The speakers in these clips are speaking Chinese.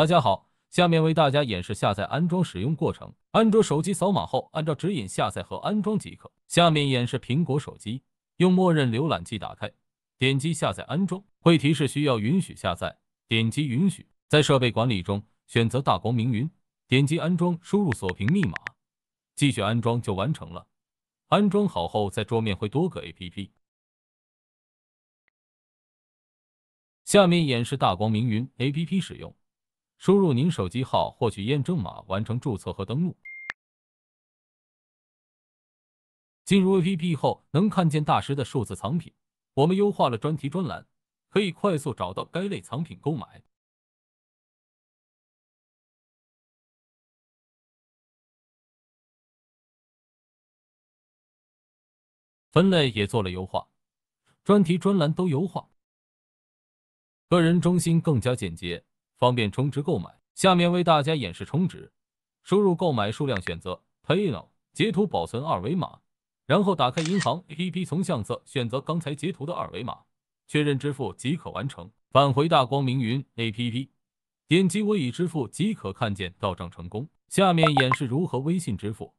大家好，下面为大家演示下载、安装、使用过程。安卓手机扫码后，按照指引下载和安装即可。下面演示苹果手机，用默认浏览器打开，点击下载安装，会提示需要允许下载，点击允许。在设备管理中选择大光明云，点击安装，输入锁屏密码，继续安装就完成了。安装好后，在桌面会多个 APP。下面演示大光明云 APP 使用。输入您手机号获取验证码，完成注册和登录。进入 A P P 后，能看见大师的数字藏品。我们优化了专题专栏，可以快速找到该类藏品购买。分类也做了优化，专题专栏都优化。个人中心更加简洁。方便充值购买。下面为大家演示充值：输入购买数量，选择 PayNow，截图保存二维码，然后打开银行 APP，从相册选择刚才截图的二维码，确认支付即可完成。返回大光明云 APP，点击我已支付即可看见到账成功。下面演示如何微信支付：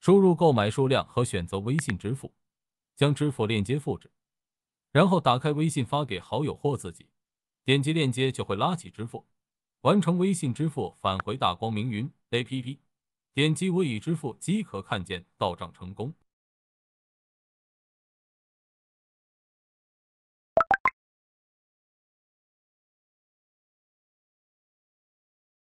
输入购买数量和选择微信支付，将支付链接复制，然后打开微信发给好友或自己，点击链接就会拉起支付。完成微信支付，返回大光明云 APP，点击我已支付即可看见到账成功。